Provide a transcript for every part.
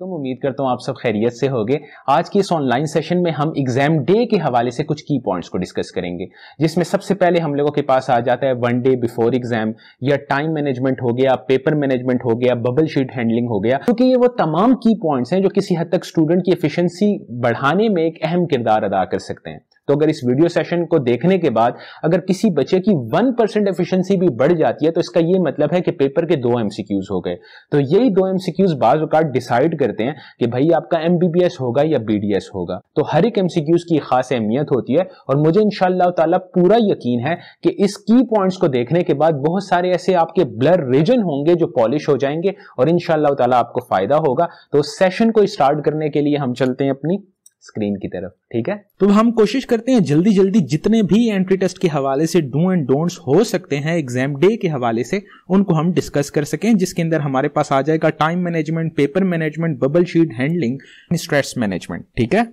वालेकुम उम्मीद करता हूँ आप सब खैरियत से गए आज के इस ऑनलाइन सेशन में हम एग्जाम डे के हवाले से कुछ की पॉइंट्स को डिस्कस करेंगे जिसमें सबसे पहले हम लोगों के पास आ जाता है वन डे बिफोर एग्जाम या टाइम मैनेजमेंट हो गया पेपर मैनेजमेंट हो गया बबल शीट हैंडलिंग हो गया क्योंकि तो ये वो तमाम की पॉइंट्स हैं जो किसी हद तक स्टूडेंट की एफिशंसी बढ़ाने में एक अहम किरदार अदा कर सकते हैं तो अगर इस वीडियो सेशन को देखने के बाद अगर किसी बच्चे की वन परसेंट एफिशियंसी भी बढ़ जाती है तो इसका ये मतलब है कि पेपर के दो एमसीक्यूज हो गए तो यही दो एमसीक्यूज बाज डिसाइड करते हैं कि भाई आपका एमबीबीएस होगा या बीडीएस होगा तो हर एक एमसीक्यूज की खास अहमियत होती है और मुझे इनशाला पूरा यकीन है कि इस की पॉइंट्स को देखने के बाद बहुत सारे ऐसे आपके ब्लर रीजन होंगे जो पॉलिश हो जाएंगे और इनशाला आपको फायदा होगा तो सेशन को स्टार्ट करने के लिए हम चलते हैं अपनी स्क्रीन की तरफ ठीक है तो हम कोशिश करते हैं जल्दी जल्दी जितने भी एंट्री टेस्ट के हवाले से डू एंड डोंट्स हो सकते हैं एग्जाम डे के हवाले से उनको हम डिस्कस कर सकें जिसके अंदर हमारे पास आ जाएगा time management paper management bubble sheet handling stress management ठीक है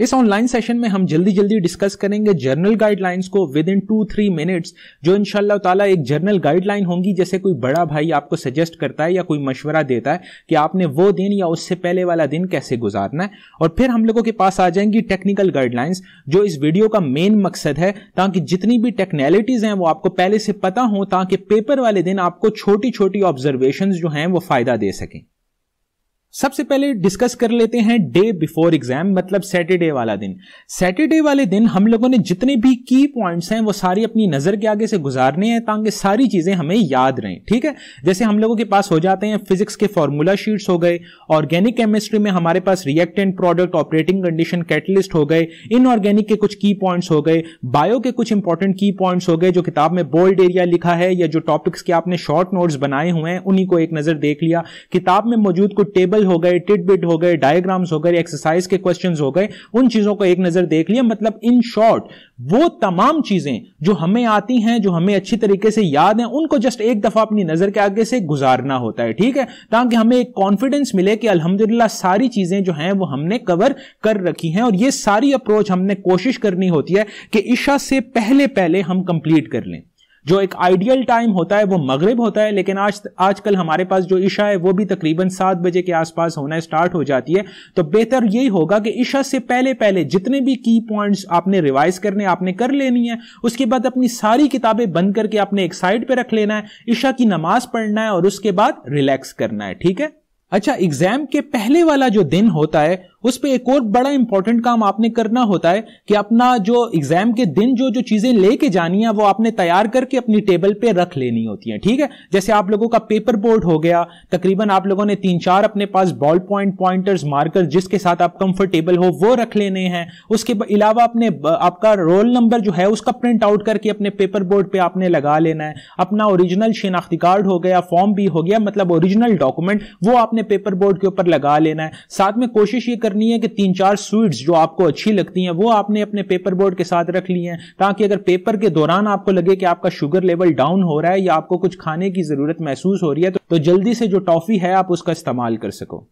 इस ऑनलाइन सेशन में हम जल्दी जल्दी डिस्कस करेंगे जर्नल गाइडलाइंस को with in two three minutes जो इनशाला ताला एक जर्नल गाइडलाइन होंगी जैसे कोई बड़ा भाई आपको सजेस्ट करता है या कोई मशवरा देता है कि आपने वो दिन या उससे पहले वाला दिन कैसे गुजारना है और फिर हम लोगों के पास आ जाएंगी टेक्निकल गाइडलाइंस जो इस वीडियो का मेन मकसद है ताकि जितनी भी टेक्नैलिटीज हैं वो आपको पहले से पता हो ताकि पेपर वाले दिन आपको छोटी छोटी ऑब्जर्वेशन जो हैं वो फायदा दे सकें सबसे पहले डिस्कस कर लेते हैं डे बिफोर एग्जाम मतलब सैटरडे वाला दिन सैटरडे वाले दिन हम लोगों ने जितने भी की पॉइंट्स हैं वो सारी अपनी नजर के आगे से गुजारने हैं ताकि सारी चीजें हमें याद रहें ठीक है जैसे हम लोगों के पास हो जाते हैं फिजिक्स के फॉर्मूला शीट्स हो गए ऑर्गेनिक केमिस्ट्री में हमारे पास reactant product operating condition catalyst हो गए इनऑर्गेनिक के कुछ की पॉइंट्स हो गए बायो के कुछ इंपॉर्टेंट की पॉइंट्स हो गए जो किताब में बोल्ड एरिया लिखा है या जो टॉपिक्स के आपने शॉर्ट नोट्स बनाए हुए हैं उन्हीं को एक नजर देख लिया किताब में मौजूद कुछ टेबल टेबल हो गए टिट बिट हो गए डायग्राम्स हो गए एक्सरसाइज के क्वेश्चन हो गए उन चीजों को एक नजर देख लिया मतलब इन शॉर्ट वो तमाम चीजें जो हमें आती हैं जो हमें अच्छी तरीके से याद हैं उनको जस्ट एक दफा अपनी नजर के आगे से गुजारना होता है ठीक है ताकि हमें एक कॉन्फिडेंस मिले कि अल्हम्दुलिल्लाह सारी चीजें जो हैं वो हमने कवर कर रखी हैं और ये सारी अप्रोच हमने कोशिश करनी होती है कि ईशा से पहले पहले हम कंप्लीट कर लें जो एक आइडियल टाइम होता है वो मगरब होता है लेकिन आज आजकल हमारे पास जो ईशा है वो भी तकरीबन सात बजे के आसपास होना स्टार्ट हो जाती है तो बेहतर यही होगा कि ईशा से पहले पहले जितने भी की पॉइंट्स आपने रिवाइज करने आपने कर लेनी है उसके बाद अपनी सारी किताबें बंद करके आपने एक साइड पर रख लेना है ईशा की नमाज पढ़ना है और उसके बाद रिलैक्स करना है ठीक है अच्छा एग्जाम के पहले वाला जो दिन होता है उस पर एक और बड़ा इंपॉर्टेंट काम आपने करना होता है कि अपना जो एग्जाम के दिन जो जो चीजें लेके जानी है वो आपने तैयार करके अपनी टेबल पे रख लेनी होती है ठीक है जैसे आप लोगों का पेपर बोर्ड हो गया तकरीबन आप लोगों ने तीन चार अपने पास बॉल पॉइंट पॉइंटर्स मार्कर जिसके साथ आप कंफर्टेबल हो वो रख लेने हैं उसके अलावा अपने आपका रोल नंबर जो है उसका प्रिंट आउट करके अपने पेपर बोर्ड पे आपने लगा लेना है अपना ओरिजिनल शिनाख्ती कार्ड हो गया फॉर्म भी हो गया मतलब ओरिजिनल डॉक्यूमेंट वो आपने पेपर बोर्ड के ऊपर लगा लेना है साथ में कोशिश ये कर करनी है कि तीन चार स्वीट्स जो आपको अच्छी लगती हैं वो आपने अपने पेपर बोर्ड के साथ रख ली हैं ताकि अगर पेपर के दौरान आपको लगे कि आपका शुगर लेवल डाउन हो रहा है या आपको कुछ खाने की ज़रूरत महसूस हो रही है तो, तो जल्दी से जो टॉफ़ी है आप उसका इस्तेमाल कर सको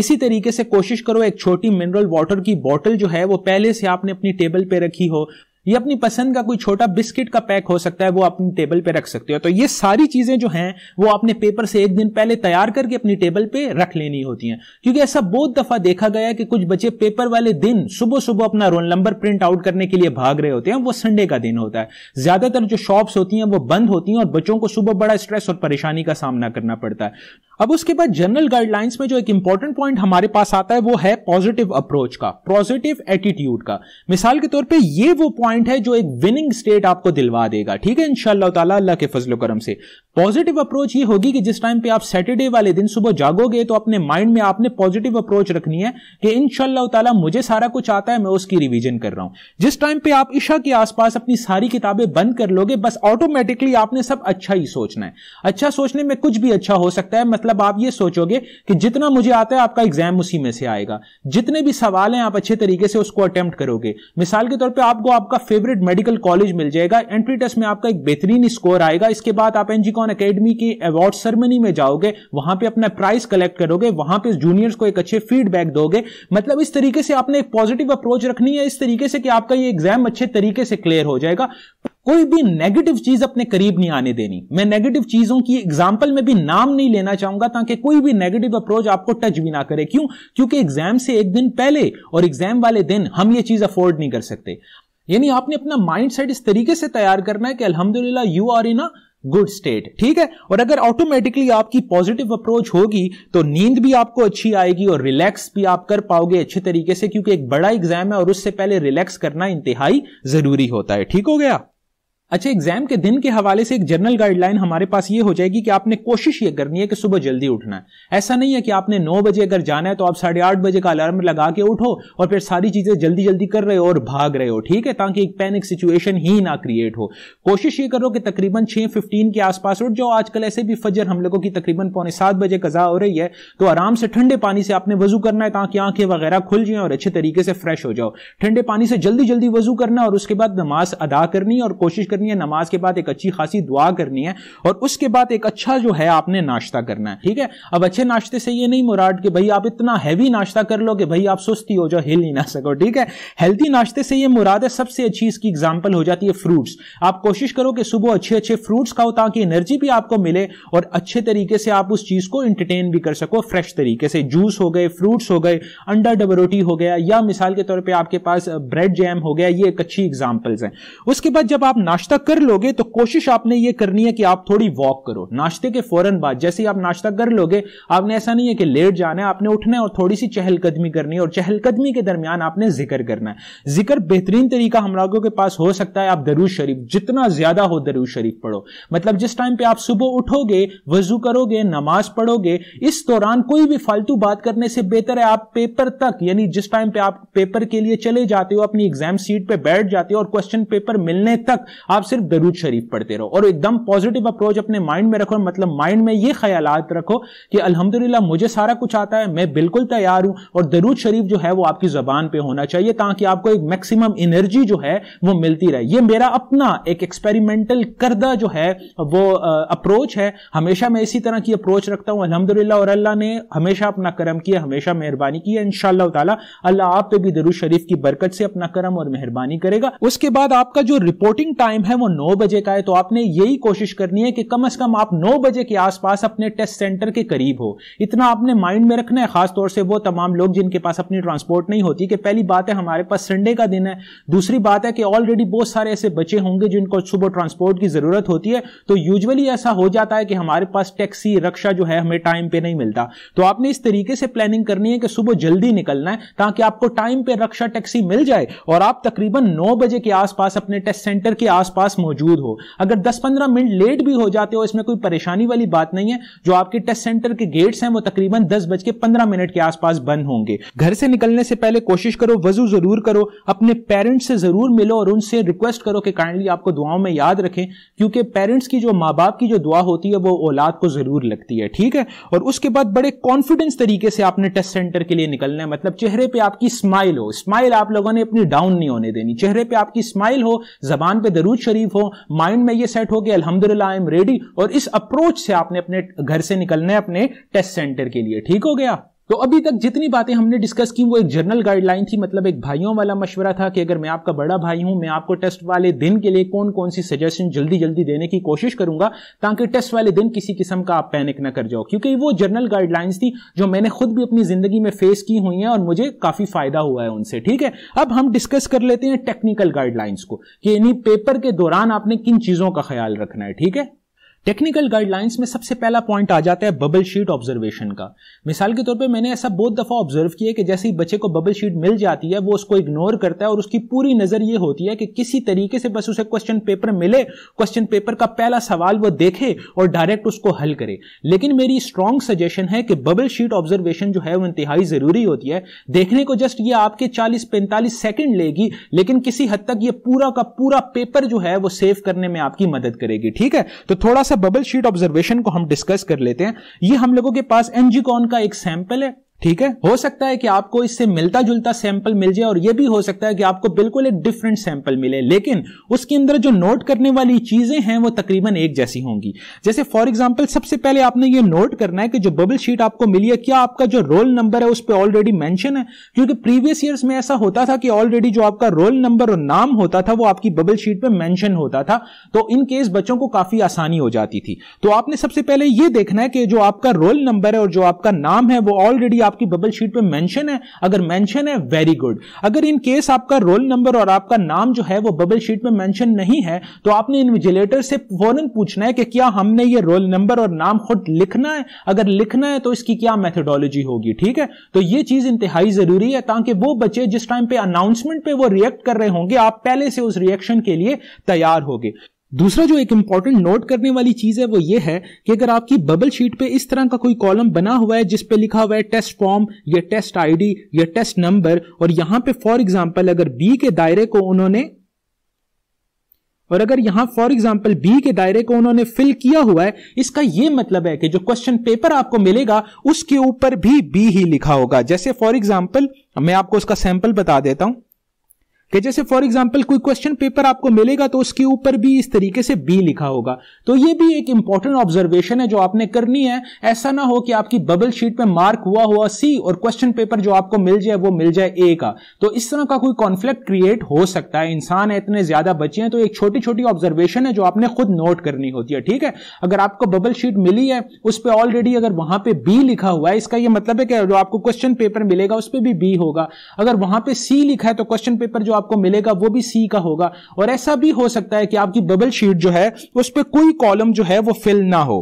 इसी तरीके से कोशिश करो एक छोटी मिनरल वाटर की बॉटल जो है वो पहले से आपने अपनी टेबल पे रखी हो ये अपनी पसंद का कोई छोटा बिस्किट का पैक हो सकता है वो अपनी टेबल पे रख सकते हो तो ये सारी चीजें जो हैं वो आपने पेपर से एक दिन पहले तैयार करके अपनी टेबल पे रख लेनी होती हैं क्योंकि ऐसा बहुत दफा देखा गया है कि कुछ बच्चे पेपर वाले दिन सुबह सुबह अपना रोल नंबर प्रिंट आउट करने के लिए भाग रहे होते हैं वो संडे का दिन होता है ज्यादातर जो शॉप्स होती हैं वो बंद होती हैं और बच्चों को सुबह बड़ा स्ट्रेस और परेशानी का सामना करना पड़ता है अब उसके बाद जनरल गाइडलाइंस में जो एक इंपॉर्टेंट पॉइंट हमारे पास आता है वो है पॉजिटिव अप्रोच का पॉजिटिव एटीट्यूड का मिसाल के तौर पर यह वो पॉइंट पॉइंट है जो एक विनिंग स्टेट आपको दिलवा देगा ठीक है इनशाला अल्लाह के फजलो करम से पॉजिटिव अप्रोच ये होगी कि जिस टाइम पे आप सैटरडे वाले दिन सुबह जागोगे तो अपने माइंड में आपने पॉजिटिव अप्रोच रखनी है कि इनशाला ताला मुझे सारा कुछ आता है मैं उसकी रिविजन कर रहा हूं जिस टाइम पे आप ईशा के आसपास अपनी सारी किताबें बंद कर लोगे बस ऑटोमेटिकली आपने सब अच्छा ही सोचना है अच्छा सोचने में कुछ भी अच्छा हो सकता है मतलब आप ये सोचोगे कि जितना मुझे आता है आपका एग्जाम उसी में से आएगा जितने भी सवाल हैं आप अच्छे तरीके से उसको अटेम्प्ट करोगे मिसाल के तौर पर आपको आपका आपका फेवरेट मेडिकल कॉलेज मिल जाएगा एंट्री टेस्ट में आपका एक बेहतरीन स्कोर आएगा इसके बाद आप एनजीकॉन अकेडमी की अवार्ड सेरेमनी में जाओगे वहां पे अपना प्राइस कलेक्ट करोगे वहां पे जूनियर्स को एक अच्छे फीडबैक दोगे मतलब इस तरीके से आपने एक पॉजिटिव अप्रोच रखनी है इस तरीके से कि आपका ये एग्जाम अच्छे तरीके से क्लियर हो जाएगा कोई भी नेगेटिव चीज अपने करीब नहीं आने देनी मैं नेगेटिव चीजों की एग्जाम्पल में भी नाम नहीं लेना चाहूंगा ताकि कोई भी नेगेटिव अप्रोच आपको टच भी ना करे क्यों क्योंकि एग्जाम से एक दिन पहले और एग्जाम वाले दिन हम ये चीज अफोर्ड नहीं कर सकते यानी आपने अपना माइंड सेट इस तरीके से तैयार करना है कि अलहमदुल्ला you are in a good state ठीक है और अगर ऑटोमेटिकली आपकी पॉजिटिव अप्रोच होगी तो नींद भी आपको अच्छी आएगी और रिलैक्स भी आप कर पाओगे अच्छे तरीके से क्योंकि एक बड़ा एग्जाम है और उससे पहले रिलैक्स करना इंतहाई जरूरी होता है ठीक हो गया अच्छा एग्जाम के दिन के हवाले से एक जनरल गाइडलाइन हमारे पास ये हो जाएगी कि आपने कोशिश ये करनी है कि सुबह जल्दी उठना है ऐसा नहीं है कि आपने नौ बजे अगर जाना है तो आप साढ़े आठ बजे का अलार्म लगा के उठो और फिर सारी चीजें जल्दी जल्दी कर रहे हो और भाग रहे हो ठीक है ताकि एक पैनिक सिचुएशन ही ना क्रिएट हो कोशिश ये करो कि तकरीबन छह फिफ्टीन के आसपास उठ जाओ आजकल ऐसे भी फजर हम लोगों की तकरीबन पौने सात बजे कजा हो रही है तो आराम से ठंडे पानी से आपने वजू करना है ताकि आंखें वगैरह खुल जाए और अच्छे तरीके से फ्रेश हो जाओ ठंडे पानी से जल्दी जल्दी वजू करना और उसके बाद नमाज अदा करनी और कोशिश करनी है नमाज के बाद एक अच्छी खासी दुआ करनी है और उसके बाद एक अच्छा जो है आपने नाश्ता करना है ठीक है अब अच्छे नाश्ते से ये नहीं मुराद कि भाई आप इतना हैवी नाश्ता कर लो कि भाई आप सुस्ती हो जाओ हिल नहीं ना सको ठीक है हेल्थी नाश्ते से ये मुराद है सबसे अच्छी इसकी एग्जाम्पल हो जाती है फ्रूट्स आप कोशिश करो कि सुबह अच्छे अच्छे फ्रूट्स खाओ ताकि एनर्जी भी आपको मिले और अच्छे तरीके से आप उस चीज को इंटरटेन भी कर सको फ्रेश तरीके से जूस हो गए फ्रूट्स हो गए अंडा डबल रोटी हो गया या मिसाल के तौर पर आपके पास ब्रेड जैम हो गया ये एक अच्छी एग्जाम्पल्स हैं उसके बाद जब आप नाश्ता नाश्ता कर लोगे तो कोशिश आपने ये करनी है कि आप थोड़ी वॉक करो नाश्ते के फौरन बाद जैसे आप नाश्ता कर लोगे आपने ऐसा नहीं है कि लेट जाना है आपने उठना है और थोड़ी सी चहलकदमी करनी है और चहलकदमी के दरमियान आपने जिक्र करना है जिक्र बेहतरीन तरीका हम लोगों के पास हो सकता है आप दरूज शरीफ जितना ज्यादा हो दरूज शरीफ पढ़ो मतलब जिस टाइम पे आप सुबह उठोगे वजू करोगे नमाज पढ़ोगे इस दौरान कोई भी फालतू बात करने से बेहतर है आप पेपर तक यानी जिस टाइम पे आप पेपर के लिए चले जाते हो अपनी एग्जाम सीट पर बैठ जाते हो और क्वेश्चन पेपर मिलने तक आप आप सिर्फ दरूद शरीफ पढ़ते रहो और एकदम पॉजिटिव अप्रोच अपने माइंड में रखो मतलब माइंड में ये ख्याल रखो कि अल्हम्दुलिल्लाह मुझे सारा कुछ आता है मैं बिल्कुल तैयार हूं और दरूद शरीफ जो है वो आपकी जबान पे होना चाहिए ताकि आपको एक मैक्सिमम एनर्जी जो है वो मिलती रहे ये मेरा अपना एक एक्सपेरिमेंटल करदा जो है वो अप्रोच है हमेशा मैं इसी तरह की अप्रोच रखता हूँ अलहमदिल्ला और अल्लाह ने हमेशा अपना कर्म किया हमेशा मेहरबानी की है इनशाला अल्लाह आप पे भी दरूद शरीफ की बरकत से अपना कर्म और मेहरबानी करेगा उसके बाद आपका जो रिपोर्टिंग टाइम है वो नौ बजे का है तो आपने यही कोशिश करनी है कि कम से कम आप नौ बजे के आसपास अपने टेस्ट सेंटर के करीब हो इतना आपने माइंड में रखना है खासतौर से वो तमाम लोग जिनके पास अपनी ट्रांसपोर्ट नहीं होती कि पहली बात है हमारे पास संडे का दिन है दूसरी बात है कि ऑलरेडी बहुत सारे ऐसे बच्चे होंगे जिनको सुबह ट्रांसपोर्ट की जरूरत होती है तो यूजली ऐसा हो जाता है कि हमारे पास टैक्सी रक्षा जो है हमें टाइम पे नहीं मिलता तो आपने इस तरीके से प्लानिंग करनी है कि सुबह जल्दी निकलना है ताकि आपको टाइम पे रक्षा टैक्सी मिल जाए और आप तकरीबन नौ बजे के आसपास अपने टेस्ट सेंटर के आसपास आसपास मौजूद हो अगर 10-15 मिनट लेट भी हो जाते हो इसमें कोई परेशानी वाली बात नहीं है जो आपके टेस्ट सेंटर के गेट्स हैं वो तकरीबन दस बज के पंद्रह मिनट के आसपास बंद होंगे घर से निकलने से पहले कोशिश करो वजू जरूर करो अपने पेरेंट्स से जरूर मिलो और उनसे रिक्वेस्ट करो कि काइंडली आपको दुआओं में याद रखें क्योंकि पेरेंट्स की जो माँ बाप की जो दुआ होती है वो औलाद को जरूर लगती है ठीक है और उसके बाद बड़े कॉन्फिडेंस तरीके से आपने टेस्ट सेंटर के लिए निकलना है मतलब चेहरे पे आपकी स्माइल हो स्माइल आप लोगों ने अपनी डाउन नहीं होने देनी चेहरे पे आपकी स्माइल हो जबान पे दरूज दरूद शरीफ हो माइंड में ये सेट हो गया अलहमदुल्ला आई एम रेडी और इस अप्रोच से आपने अपने घर से निकलना है अपने टेस्ट सेंटर के लिए ठीक हो गया तो अभी तक जितनी बातें हमने डिस्कस की वो एक जनरल गाइडलाइन थी मतलब एक भाइयों वाला मशवरा था कि अगर मैं आपका बड़ा भाई हूं मैं आपको टेस्ट वाले दिन के लिए कौन कौन सी सजेशन जल्दी जल्दी देने की कोशिश करूंगा ताकि टेस्ट वाले दिन किसी किस्म का आप पैनिक ना कर जाओ क्योंकि वो जनरल गाइडलाइंस थी जो मैंने खुद भी अपनी जिंदगी में फेस की हुई है और मुझे काफी फायदा हुआ है उनसे ठीक है अब हम डिस्कस कर लेते हैं टेक्निकल गाइडलाइंस को कि यानी पेपर के दौरान आपने किन चीजों का ख्याल रखना है ठीक है टेक्निकल गाइडलाइंस में सबसे पहला पॉइंट आ जाता है बबल शीट ऑब्जर्वेशन का मिसाल के तौर पे मैंने ऐसा बहुत दफ़ा ऑब्जर्व किया कि जैसे ही बच्चे को बबल शीट मिल जाती है वो उसको इग्नोर करता है और उसकी पूरी नज़र ये होती है कि किसी तरीके से बस उसे क्वेश्चन पेपर मिले क्वेश्चन पेपर का पहला सवाल वो देखे और डायरेक्ट उसको हल करे लेकिन मेरी स्ट्रॉन्ग सजेशन है कि बबल शीट ऑब्जर्वेशन जो है वो इंतहाई ज़रूरी होती है देखने को जस्ट ये आपके चालीस पैंतालीस सेकेंड लेगी लेकिन किसी हद तक ये पूरा का पूरा पेपर जो है वो सेव करने में आपकी मदद करेगी ठीक है तो थोड़ा सा बबल शीट ऑब्जर्वेशन को हम डिस्कस कर लेते हैं ये हम लोगों के पास एनजीकॉन का एक सैंपल है ठीक है हो सकता है कि आपको इससे मिलता जुलता सैंपल मिल जाए और यह भी हो सकता है कि आपको बिल्कुल एक डिफरेंट सैंपल मिले लेकिन उसके अंदर जो नोट करने वाली चीजें हैं वो तकरीबन एक जैसी होंगी जैसे फॉर एग्जांपल सबसे पहले आपने ये नोट करना है कि जो बबल शीट आपको मिली है क्या आपका जो रोल नंबर है उस पर ऑलरेडी मैंशन है क्योंकि प्रीवियस ईयर्स में ऐसा होता था कि ऑलरेडी जो आपका रोल नंबर और नाम होता था वो आपकी बबल शीट पर मैंशन होता था तो इनकेस बच्चों को काफी आसानी हो जाती थी तो आपने सबसे पहले यह देखना है कि जो आपका रोल नंबर है और जो आपका नाम है वो ऑलरेडी आपकी बबल शीट पे मेंशन है अगर मेंशन है वेरी गुड अगर इन केस आपका रोल नंबर और आपका नाम जो है वो बबल शीट में मेंशन नहीं है तो आपने इन्विजिलेटर से फौरन पूछना है कि क्या हमने ये रोल नंबर और नाम खुद लिखना है अगर लिखना है तो इसकी क्या मेथडोलॉजी होगी ठीक है तो ये चीज इंतहाई जरूरी है ताकि वो बच्चे जिस टाइम पे अनाउंसमेंट पे वो रिएक्ट कर रहे होंगे आप पहले से उस रिएक्शन के लिए तैयार होगे दूसरा जो एक इंपॉर्टेंट नोट करने वाली चीज है वो ये है कि अगर आपकी बबल शीट पे इस तरह का कोई कॉलम बना हुआ है जिस पे लिखा हुआ है टेस्ट फॉर्म या टेस्ट आईडी या टेस्ट नंबर और यहां पे फॉर एग्जांपल अगर बी के दायरे को उन्होंने और अगर यहां फॉर एग्जाम्पल बी के दायरे को उन्होंने फिल किया हुआ है इसका यह मतलब है कि जो क्वेश्चन पेपर आपको मिलेगा उसके ऊपर भी बी ही लिखा होगा जैसे फॉर एग्जाम्पल मैं आपको उसका सैंपल बता देता हूं कि जैसे फॉर एग्जाम्पल कोई क्वेश्चन पेपर आपको मिलेगा तो उसके ऊपर भी इस तरीके से बी लिखा होगा तो ये भी एक इंपॉर्टेंट ऑब्जर्वेशन है जो आपने करनी है ऐसा ना हो कि आपकी बबल शीट में मार्क हुआ हुआ सी और क्वेश्चन पेपर जो आपको मिल जाए वो मिल जाए ए का तो इस तरह का कोई कॉन्फ्लिक्ट क्रिएट हो सकता है इंसान है इतने ज्यादा बचे हैं तो एक छोटी छोटी ऑब्जर्वेशन है जो आपने खुद नोट करनी होती है ठीक है अगर आपको बबल शीट मिली है उस पर ऑलरेडी अगर वहां पर बी लिखा हुआ है इसका यह मतलब है कि जो आपको क्वेश्चन पेपर मिलेगा उस पर भी बी होगा अगर वहां पर सी लिखा है तो क्वेश्चन पेपर जो आपको मिलेगा वो भी सी का होगा और ऐसा भी हो सकता है कि आपकी बबल शीट जो है उस पर कोई कॉलम जो है वो फिल ना हो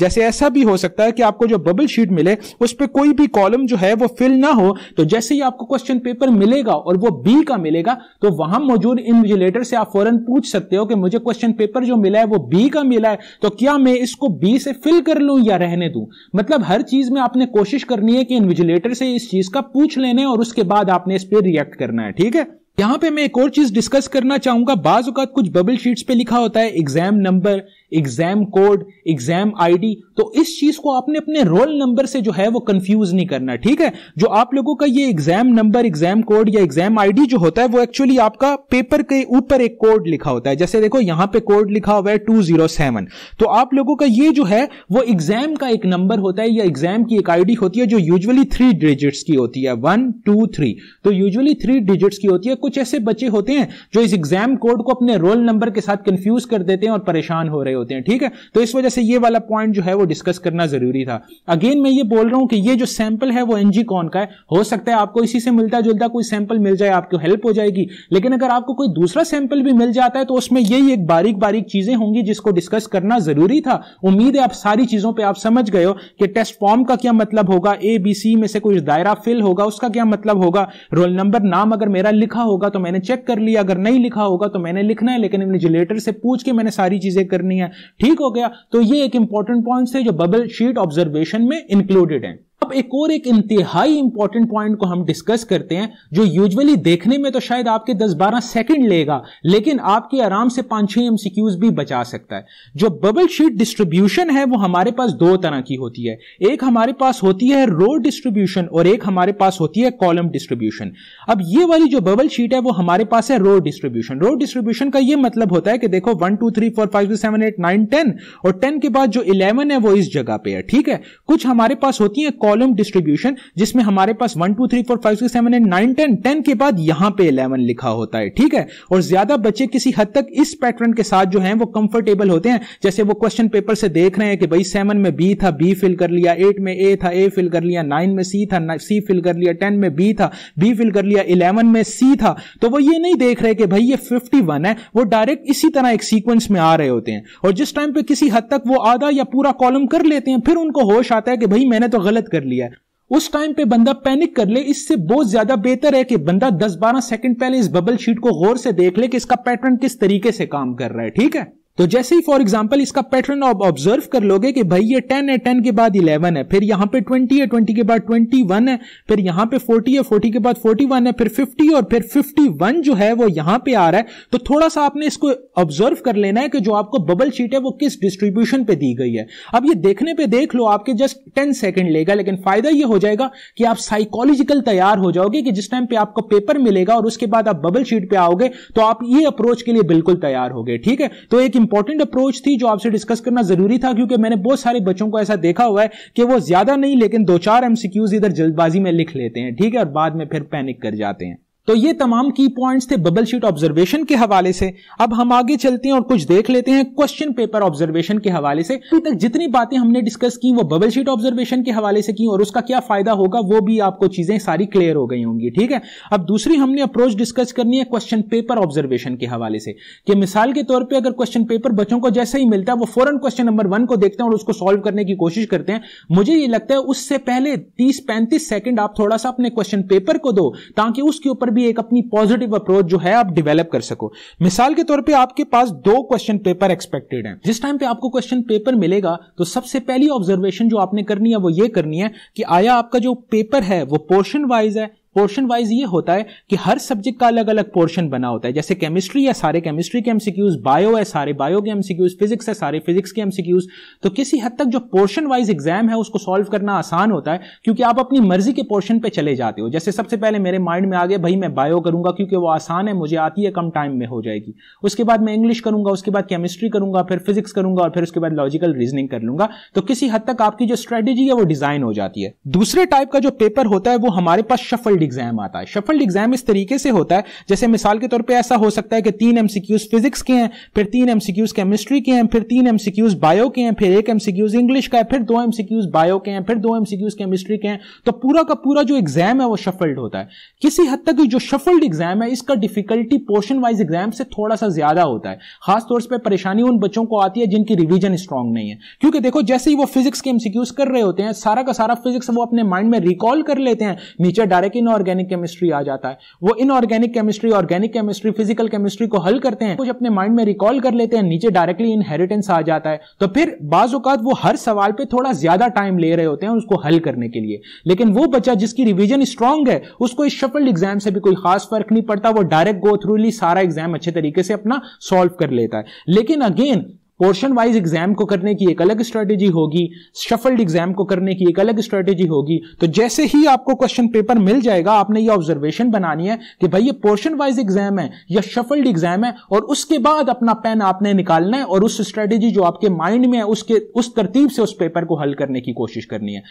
जैसे ऐसा भी हो सकता है कि आपको जो बबल शीट मिले उस पर कोई भी कॉलम जो है वो फिल ना हो तो जैसे ही आपको क्वेश्चन पेपर मिलेगा और वो बी का मिलेगा तो वहां मौजूद इन्विजिलेटर से आप फौरन पूछ सकते हो कि मुझे क्वेश्चन पेपर जो मिला है वो बी का मिला है तो क्या मैं इसको बी से फिल कर लू या रहने दू मतलब हर चीज में आपने कोशिश करनी है कि इन्विजिलेटर से इस चीज का पूछ लेने और उसके बाद आपने इस पर रिएक्ट करना है ठीक है यहाँ पे मैं एक और चीज डिस्कस करना चाहूंगा बाज कुछ बबल शीट्स पे लिखा होता है exam number exam code exam ID तो इस चीज को आपने अपने रोल नंबर से जो है वो कंफ्यूज नहीं करना ठीक है जो आप लोगों का ये एग्जाम नंबर एग्जाम कोड या एग्जाम आईडी जो होता है वो एक्चुअली आपका पेपर के ऊपर एक कोड लिखा होता है जैसे देखो यहां पे कोड लिखा हुआ है टू जीरो सेवन तो आप लोगों का ये जो है वो एग्जाम का एक नंबर होता है या एग्जाम की एक आईडी होती है जो यूजली थ्री डिजिट्स की होती है वन टू थ्री तो यूजली थ्री डिजिट्स की होती है कुछ ऐसे बच्चे होते हैं जो इस एग्जाम कोड को अपने रोल नंबर के साथ कंफ्यूज कर देते हैं और परेशान हो रहे हो होते हैं ठीक है तो इस वजह से ये वाला पॉइंट जो है वो डिस्कस करना जरूरी था अगेन मैं ये बोल रहा हूं कि ये जो सैंपल है वो एनजी कौन का है हो सकता है आपको इसी से मिलता जुलता कोई सैंपल मिल जाए आपको हेल्प हो जाएगी लेकिन अगर आपको कोई दूसरा सैंपल भी मिल जाता है तो उसमें यही एक बारीक बारीक चीजें होंगी जिसको डिस्कस करना जरूरी था उम्मीद है आप सारी चीजों पर आप समझ गए हो कि टेस्ट फॉर्म का क्या मतलब होगा ए बी सी में से कोई दायरा फिल होगा उसका क्या मतलब होगा रोल नंबर नाम अगर मेरा लिखा होगा तो मैंने चेक कर लिया अगर नहीं लिखा होगा तो मैंने लिखना है लेकिन से पूछ के मैंने सारी चीजें करनी है ठीक हो गया तो ये एक इंपॉर्टेंट पॉइंट थे जो बबल शीट ऑब्जर्वेशन में इंक्लूडेड है अब एक और एक इंतहाई इंपॉर्टेंट पॉइंट को हम डिस्कस करते हैं जो यूजुअली देखने में तो शायद आपके 10-12 सेकंड लेगा लेकिन आपके आराम से पांच छह एमसीक्यूज भी बचा सकता है जो बबल शीट डिस्ट्रीब्यूशन है वो हमारे पास दो तरह की होती है एक हमारे पास होती है रो डिस्ट्रीब्यूशन और एक हमारे पास होती है कॉलम डिस्ट्रीब्यूशन अब ये वाली जो बबल शीट है वो हमारे पास है रो डिस्ट्रीब्यूशन रो डिस्ट्रीब्यूशन का ये मतलब होता है कि देखो one two three four five six seven eight nine ten और टेन के बाद जो इलेवन है वो इस जगह पे है ठीक है कुछ हमारे पास होती है कॉलम डिस्ट्रीब्यूशन जिसमें हमारे पास one two three four five six seven and nine ten ten के बाद यहां पे इलेवन लिखा होता है ठीक है और ज्यादा बच्चे किसी हद तक इस पैटर्न के साथ जो है वो कंफर्टेबल होते हैं जैसे वो क्वेश्चन पेपर से देख रहे हैं कि भाई सेवन में बी था बी फिल कर लिया एट में ए था ए फिल कर लिया नाइन में सी था सी फिल कर लिया टेन में बी था बी फिल कर लिया इलेवन में सी था तो वो ये नहीं देख रहे कि भाई ये फिफ्टी वन है वो डायरेक्ट इसी तरह एक सीक्वेंस में आ रहे होते हैं और जिस टाइम पे किसी हद तक वो आधा या पूरा कॉलम कर लेते हैं फिर उनको होश आता है कि भाई मैंने तो गलत कर कर लिया है उस टाइम पे बंदा पैनिक कर ले इससे बहुत ज्यादा बेहतर है कि बंदा 10-12 सेकंड पहले इस बबल शीट को गौर से देख ले कि इसका पैटर्न किस तरीके से काम कर रहा है ठीक है तो जैसे ही फॉर एग्जाम्पल इसका पैटर्न आप ऑब्जर्व कर लोगे कि भाई ये टेन है टेन के बाद इलेवन है फिर यहां पे ट्वेंटी है ट्वेंटी के बाद ट्वेंटी वन है फिर यहां पे फोर्टी है फोर्टी के बाद फोर्टी वन है फिर फिफ्टी और फिर फिफ्टी वन जो है वो यहां पे आ रहा है तो थोड़ा सा आपने इसको ऑब्जर्व कर लेना है कि जो आपको बबल शीट है वो किस डिस्ट्रीब्यूशन पे दी गई है अब ये देखने पे देख लो आपके जस्ट टेन सेकेंड लेगा लेकिन फायदा ये हो जाएगा कि आप साइकोलॉजिकल तैयार हो जाओगे कि जिस टाइम पे आपको पेपर मिलेगा और उसके बाद आप बबल शीट पे आओगे तो आप ये अप्रोच के लिए बिल्कुल तैयार हो ठीक है तो एक इंपॉर्टेंट अप्रोच थी जो आपसे डिस्कस करना जरूरी था क्योंकि मैंने बहुत सारे बच्चों को ऐसा देखा हुआ है कि वो ज्यादा नहीं लेकिन दो चार एमसीक्यूज इधर जल्दबाजी में लिख लेते हैं ठीक है और बाद में फिर पैनिक कर जाते हैं तो ये तमाम की पॉइंट्स थे बबल शीट ऑब्जर्वेशन के हवाले से अब हम आगे चलते हैं और कुछ देख लेते हैं क्वेश्चन पेपर ऑब्जर्वेशन के हवाले से अभी तक जितनी बातें हमने डिस्कस की वो बबल शीट ऑब्जर्वेशन के हवाले से की और उसका क्या फायदा होगा वो भी आपको चीजें सारी क्लियर हो गई होंगी ठीक है अब दूसरी हमने अप्रोच डिस्कस करनी है क्वेश्चन पेपर ऑब्जर्वेशन के हवाले से कि मिसाल के तौर पर अगर क्वेश्चन पेपर बच्चों को जैसे ही मिलता है वो फौरन क्वेश्चन नंबर वन को देखते हैं और उसको सॉल्व करने की कोशिश करते हैं मुझे ये लगता है उससे पहले तीस पैंतीस सेकेंड आप थोड़ा सा अपने क्वेश्चन पेपर को दो ताकि उसके ऊपर पर भी एक अपनी पॉजिटिव अप्रोच जो है आप डेवलप कर सको मिसाल के तौर पे आपके पास दो क्वेश्चन पेपर एक्सपेक्टेड है जिस टाइम पे आपको क्वेश्चन पेपर मिलेगा तो सबसे पहली ऑब्जर्वेशन जो आपने करनी है वो ये करनी है कि आया आपका जो पेपर है वो पोर्शन वाइज है पोर्शन वाइज ये होता है कि हर सब्जेक्ट का अलग अलग पोर्शन बना होता है जैसे केमिस्ट्री है सारे केमिस्ट्री के एमसीक्यूज बायो है सारे बायो के एमसीक्यूज फिजिक्स है सारे फिजिक्स के एमसीक्यूज तो किसी हद तक जो पोर्शन वाइज एग्जाम है उसको सॉल्व करना आसान होता है क्योंकि आप अपनी मर्जी के पोर्शन पे चले जाते हो जैसे सबसे पहले मेरे माइंड में आ गया भाई मैं बायो करूंगा क्योंकि वो आसान है मुझे आती है कम टाइम में हो जाएगी उसके बाद मैं इंग्लिश करूंगा उसके बाद केमिस्ट्री करूंगा फिर फिजिक्स करूंगा और फिर उसके बाद लॉजिकल रीजनिंग कर लूंगा तो किसी हद तक आपकी जो स्ट्रेटेजी है वो डिजाइन हो जाती है दूसरे टाइप का जो पेपर होता है वो हमारे पास शफल शफल्ड एग्जाम आता है शफल्ड एग्जाम इस तरीके से होता है जैसे मिसाल के तौर पे ऐसा हो सकता है कि तीन एमसीक्यूज फिजिक्स के हैं फिर तीन एमसीक्यूज केमिस्ट्री के हैं फिर तीन एमसीक्यूज बायो के हैं फिर एक एमसीक्यूज इंग्लिश का है फिर दो एमसीक्यूज बायो के हैं फिर दो एमसीक्यूज केमिस्ट्री के हैं तो पूरा का पूरा जो एग्जाम है वो शफल्ड होता है किसी हद तक जो शफल्ड एग्जाम है इसका डिफिकल्टी पोर्शन वाइज एग्जाम से थोड़ा सा ज्यादा होता है खासतौर पर परेशानी उन बच्चों को आती है जिनकी रिविजन स्ट्रांग नहीं है क्योंकि देखो जैसे ही वो फिजिक्स के एमसीक्यूज कर रहे होते हैं सारा का सारा फिजिक्स वो अपने माइंड में रिकॉल कर लेते हैं नीचे डायरेक्ट इन इनऑर्गेनिक केमिस्ट्री आ जाता है वो inorganic chemistry organic chemistry physical chemistry को हल करते हैं कुछ अपने माइंड में रिकॉल कर लेते हैं नीचे डायरेक्टली इनहेरिटेंस आ जाता है तो फिर बाजात वो हर सवाल पे थोड़ा ज्यादा टाइम ले रहे होते हैं उसको हल करने के लिए लेकिन वो बच्चा जिसकी रिविजन स्ट्रांग है उसको इस शफल्ड एग्जाम से भी कोई खास फर्क नहीं पड़ता वो डायरेक्ट गो थ्रूली सारा एग्जाम अच्छे तरीके से अपना सॉल्व कर लेता है लेकिन अगेन पोर्शन वाइज एग्जाम को करने की एक अलग स्ट्रेटेजी होगी शफल्ड एग्जाम को करने की एक अलग स्ट्रेटेजी होगी तो जैसे ही आपको क्वेश्चन पेपर मिल जाएगा आपने ये ऑब्जर्वेशन बनानी है कि भाई ये पोर्शन वाइज एग्जाम है या शफल्ड एग्जाम है और उसके बाद अपना पेन आपने निकालना है और उस स्ट्रेटेजी जो आपके माइंड में है उसके उस तरतीब से उस पेपर को हल करने की कोशिश करनी है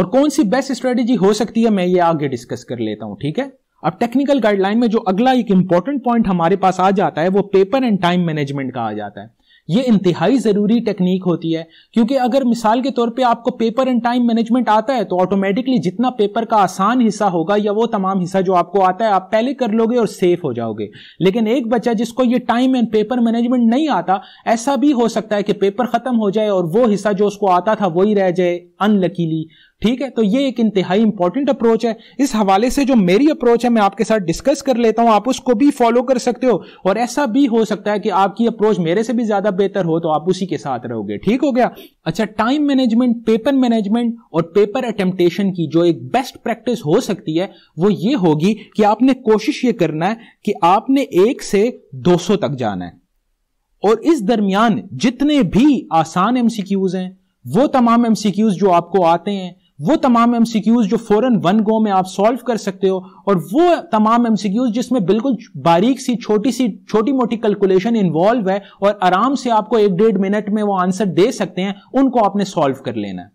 और कौन सी बेस्ट स्ट्रेटेजी हो सकती है मैं ये आगे डिस्कस कर लेता हूं ठीक है अब टेक्निकल गाइडलाइन में जो अगला एक इंपॉर्टेंट पॉइंट हमारे पास आ जाता है वो पेपर एंड टाइम मैनेजमेंट का आ जाता है ये इंतहाई ज़रूरी टेक्निक होती है क्योंकि अगर मिसाल के तौर पे आपको पेपर एंड टाइम मैनेजमेंट आता है तो ऑटोमेटिकली जितना पेपर का आसान हिस्सा होगा या वो तमाम हिस्सा जो आपको आता है आप पहले कर लोगे और सेफ हो जाओगे लेकिन एक बच्चा जिसको ये टाइम एंड पेपर मैनेजमेंट नहीं आता ऐसा भी हो सकता है कि पेपर खत्म हो जाए और वो हिस्सा जो उसको आता था वही रह जाए अनलकीली ठीक है तो ये एक इंतहाई इंपॉर्टेंट अप्रोच है इस हवाले से जो मेरी अप्रोच है मैं आपके साथ डिस्कस कर लेता हूं आप उसको भी फॉलो कर सकते हो और ऐसा भी हो सकता है कि आपकी अप्रोच मेरे से भी ज्यादा बेहतर हो तो आप उसी के साथ रहोगे ठीक हो गया अच्छा टाइम मैनेजमेंट पेपर मैनेजमेंट और पेपर अटेम्पटेशन की जो एक बेस्ट प्रैक्टिस हो सकती है वो ये होगी कि आपने कोशिश ये करना है कि आपने एक से सौ तक जाना है और इस दरमियान जितने भी आसान एमसीक्यूज हैं वो तमाम एमसीक्यूज जो आपको आते हैं वो तमाम एम जो फौरन वन गो में आप सॉल्व कर सकते हो और वो तमाम एम जिसमें बिल्कुल बारीक सी छोटी सी छोटी मोटी कैलकुलेशन इन्वॉल्व है और आराम से आपको एक डेढ़ मिनट में वो आंसर दे सकते हैं उनको आपने सॉल्व कर लेना है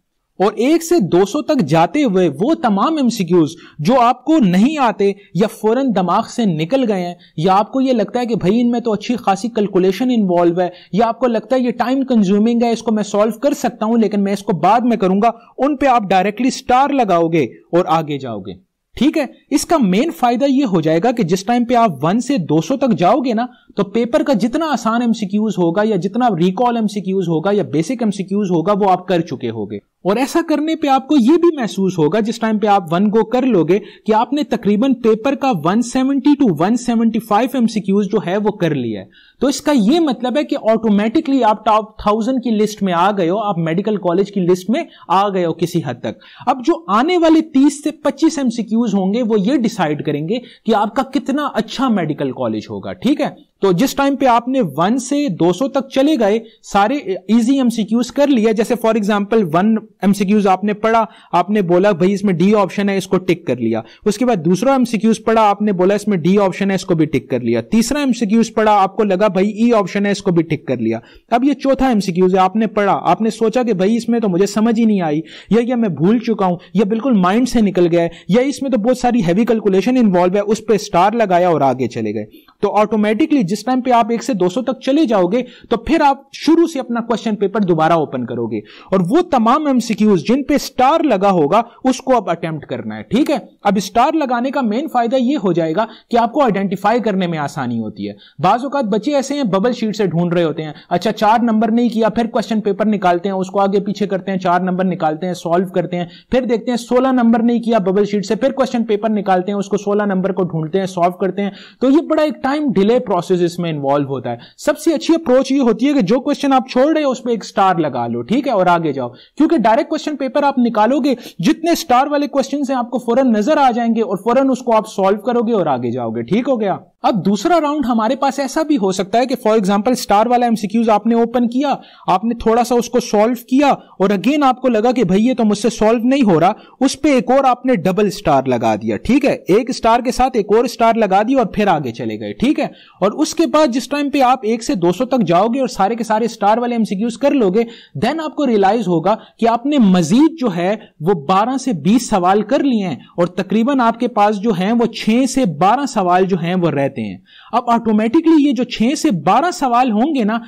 और एक से 200 तक जाते हुए वो तमाम एमसीक्यूज जो आपको नहीं आते या फौरन दिमाग से निकल गए हैं या आपको ये लगता है कि भाई इनमें तो अच्छी खासी कैलकुलेशन इन्वॉल्व है या आपको लगता है ये टाइम कंज्यूमिंग है इसको मैं सॉल्व कर सकता हूं लेकिन मैं इसको बाद में करूंगा उन पर आप डायरेक्टली स्टार लगाओगे और आगे जाओगे ठीक है इसका मेन फायदा ये हो जाएगा कि जिस टाइम पे आप 1 से 200 तक जाओगे ना तो पेपर का जितना आसान एमसीक्यूज होगा या जितना रिकॉल एमसीक्यूज होगा या बेसिक एमसीक्यूज होगा वो आप कर चुके होगे और ऐसा करने पे आपको ये भी महसूस होगा जिस टाइम पे आप वन गो कर लोगे कि आपने तकरीबन पेपर का 170 टू 175 एमसीक्यूज जो है वो कर लिया है तो इसका ये मतलब है कि ऑटोमेटिकली आप टॉप थाउजेंड की लिस्ट में आ गए हो आप मेडिकल कॉलेज की लिस्ट में आ गए हो किसी हद तक अब जो आने वाले 30 से 25 एमसीक्यूज होंगे वो ये डिसाइड करेंगे कि आपका कितना अच्छा मेडिकल कॉलेज होगा ठीक है तो जिस टाइम पे आपने वन से 200 तक चले गए सारे इजी एमसीक्यूज कर लिया जैसे फॉर एग्जांपल वन एमसीक्यूज आपने पढ़ा आपने बोला भाई इसमें डी ऑप्शन है इसको टिक कर लिया उसके बाद दूसरा एमसीक्यूज पढ़ा आपने बोला इसमें डी ऑप्शन है इसको भी टिक कर लिया तीसरा एमसीक्यूज पढ़ा आपको लगा भाई ई ऑप्शन है इसको भी टिक कर लिया अब ये चौथा एमसीक्यूज है आपने पढ़ा आपने सोचा कि भाई इसमें तो मुझे समझ ही नहीं आई या या मैं भूल चुका हूं या बिल्कुल माइंड से निकल गया या इसमें तो बहुत सारी हैवी कैलकुलेशन इन्वॉल्व है उस पर स्टार लगाया और आगे चले गए तो ऑटोमेटिकली जिस टाइम पे आप एक से 200 तक चले जाओगे तो फिर आप शुरू से अपना क्वेश्चन पेपर दोबारा ओपन करोगे और वो तमाम एमसीक्यूज जिन पे स्टार लगा होगा उसको अब अटेम्प्ट करना है ठीक है अब स्टार लगाने का मेन फायदा ये हो जाएगा कि आपको आइडेंटिफाई करने में आसानी होती है बाज बच्चे ऐसे हैं बबल शीट से ढूंढ रहे होते हैं अच्छा चार नंबर नहीं किया फिर क्वेश्चन पेपर निकालते हैं उसको आगे पीछे करते हैं चार नंबर निकालते हैं सॉल्व करते हैं फिर देखते हैं सोलह नंबर नहीं किया बबल शीट से फिर क्वेश्चन पेपर निकालते हैं उसको सोलह नंबर को ढूंढते हैं सॉल्व करते हैं तो ये बड़ा एक टाइम डिले प्रोसेस फोर्सेज इसमें इन्वॉल्व होता है सबसे अच्छी अप्रोच ये होती है कि जो क्वेश्चन आप छोड़ रहे हो उसमें एक स्टार लगा लो ठीक है और आगे जाओ क्योंकि डायरेक्ट क्वेश्चन पेपर आप निकालोगे जितने स्टार वाले क्वेश्चन है आपको फौरन नजर आ जाएंगे और फौरन उसको आप सॉल्व करोगे और आगे जाओगे ठीक हो गया अब दूसरा राउंड हमारे पास ऐसा भी हो सकता है कि फॉर एग्जाम्पल स्टार वाला एमसीक्यूज आपने ओपन किया आपने थोड़ा सा उसको सॉल्व किया और अगेन आपको लगा कि भाई ये तो मुझसे सॉल्व नहीं हो रहा उस पर एक और आपने डबल स्टार लगा दिया ठीक है एक स्टार के साथ एक और स्टार लगा दिया और फिर आगे चले गए ठीक है और उस उसके बाद जिस टाइम पे आप एक से 200 तक जाओगे और सारे के सारे स्टार वाले एमसीक्यूज कर लोगे देन आपको रियलाइज होगा कि आपने मजीद जो है वो 12 से 20 सवाल कर लिए हैं और तकरीबन आपके पास जो है वो 6 से 12 सवाल जो हैं वो रहते हैं अब ऑटोमेटिकली ये जो 6 से 12 सवाल होंगे ना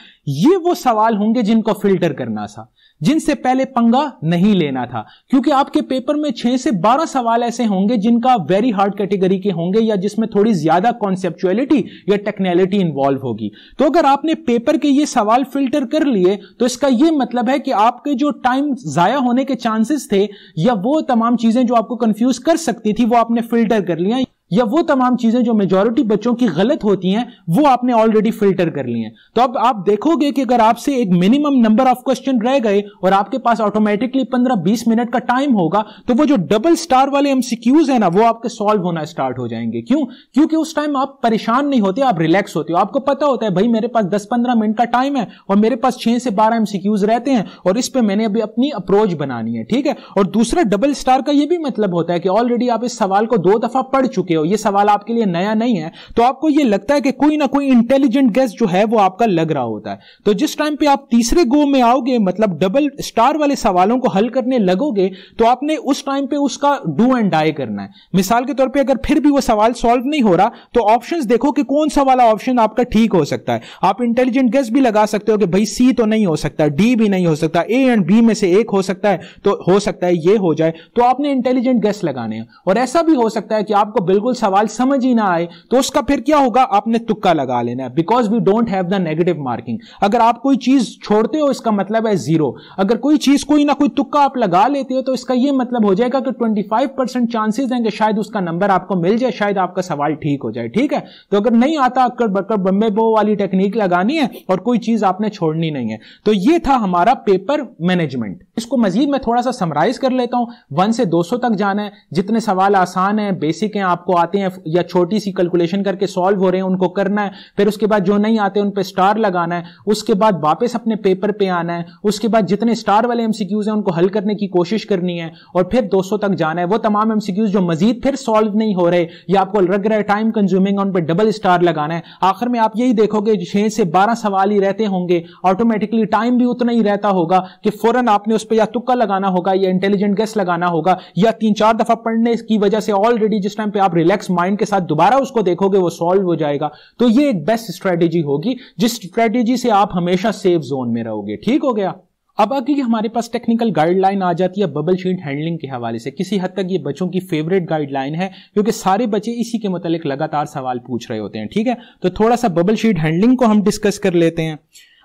ये वो सवाल होंगे जिनको फिल्टर करना था जिनसे पहले पंगा नहीं लेना था क्योंकि आपके पेपर में छह से बारह सवाल ऐसे होंगे जिनका वेरी हार्ड कैटेगरी के होंगे या जिसमें थोड़ी ज्यादा कॉन्सेप्चुअलिटी या टेक्नैलिटी इन्वॉल्व होगी तो अगर आपने पेपर के ये सवाल फिल्टर कर लिए तो इसका यह मतलब है कि आपके जो टाइम जाया होने के चांसेस थे या वो तमाम चीजें जो आपको कंफ्यूज कर सकती थी वो आपने फिल्टर कर लिया या वो तमाम चीजें जो मेजोरिटी बच्चों की गलत होती हैं वो आपने ऑलरेडी फिल्टर कर ली हैं तो अब आप देखोगे कि अगर आपसे एक मिनिमम नंबर ऑफ क्वेश्चन रह गए और आपके पास ऑटोमेटिकली 15-20 मिनट का टाइम होगा तो वो जो डबल स्टार वाले एमसीक्यूज है ना वो आपके सॉल्व होना स्टार्ट हो जाएंगे क्यों क्योंकि उस टाइम आप परेशान नहीं होते आप रिलैक्स होते हो आपको पता होता है भाई मेरे पास दस पंद्रह मिनट का टाइम है और मेरे पास छह से बारह एमसीक्यूज रहते हैं और इस पर मैंने अभी अपनी अप्रोच बनानी है ठीक है और दूसरा डबल स्टार का यह भी मतलब होता है कि ऑलरेडी आप इस सवाल को दो दफा पढ़ चुके हो ये सवाल आपके लिए नया नहीं है तो आपको ये लगता है कि कोई ना कोई इंटेलिजेंट गेस्ट जो है वो आपका लग रहा होता है तो जिस टाइम पे आप तीसरे गो में आओगे मतलब डबल स्टार वाले सवालों को हल करने लगोगे तो आपने उस टाइम पे उसका डू एंड डाई करना है मिसाल के तौर पर अगर फिर भी वो सवाल सॉल्व नहीं हो रहा तो ऑप्शन देखो कि कौन सा वाला ऑप्शन आपका ठीक हो सकता है आप इंटेलिजेंट गेस्ट भी लगा सकते हो कि भाई सी तो नहीं हो सकता डी भी नहीं हो सकता ए एंड बी में से एक हो सकता है तो हो सकता है ये हो जाए तो आपने इंटेलिजेंट गेस्ट लगाने हैं और ऐसा भी हो सकता है कि आपको बिल्कुल नॉर्मल सवाल समझ ही ना आए तो उसका फिर क्या होगा आपने तुक्का लगा लेना है because we don't have the negative marking अगर आप कोई चीज छोड़ते हो इसका मतलब है जीरो अगर कोई चीज कोई ना कोई तुक्का आप लगा लेते हो तो इसका यह मतलब हो जाएगा कि ट्वेंटी फाइव परसेंट चांसेज हैं कि शायद उसका नंबर आपको मिल जाए शायद आपका सवाल ठीक हो जाए ठीक है तो अगर नहीं आता अक्कर बक्कर बम्बे बो वाली टेक्निक लगानी है और कोई चीज आपने छोड़नी नहीं है तो ये था हमारा पेपर मैनेजमेंट इसको मजीद मैं थोड़ा सा समराइज कर लेता हूं वन से दो सौ तक जाना है जितने सवाल आसान है बेसिक हैं आपको आते हैं या छोटी सी कैलकुलेशन करके सॉल्व हो रहे हैं उनको करना है फिर उसके बाद जो नहीं आते उन पर स्टार लगाना है उसके बाद वापस अपने पेपर पे आना है उसके बाद जितने स्टार वाले एमसीक्यूज हैं उनको हल करने की कोशिश करनी है और फिर दो तक जाना है वो तमाम एमसीक्यूज जो मजीद फिर सॉल्व नहीं हो रहे या आपको लग रहा है टाइम कंज्यूमिंग उन पर डबल स्टार लगाना है आखिर में आप यही देखोगे छह से बारह सवाल ही रहते होंगे ऑटोमेटिकली टाइम भी उतना ही रहता होगा कि फौरन आपने उस पर या तुक्का लगाना होगा या इंटेलिजेंट गेस लगाना होगा या तीन चार दफा पढ़ने की वजह से ऑलरेडी जिस टाइम पे आप रिलैक्स रिलैक्स माइंड के साथ दोबारा उसको देखोगे वो सॉल्व हो जाएगा तो ये एक बेस्ट स्ट्रेटेजी होगी जिस स्ट्रेटेजी से आप हमेशा सेफ जोन में रहोगे ठीक हो गया अब आगे हमारे पास टेक्निकल गाइडलाइन आ जाती है बबल शीट हैंडलिंग के हवाले से किसी हद तक ये बच्चों की फेवरेट गाइडलाइन है क्योंकि सारे बच्चे इसी के मतलब लगातार सवाल पूछ रहे होते हैं ठीक है तो थोड़ा सा बबल शीट हैंडलिंग को हम डिस्कस कर लेते हैं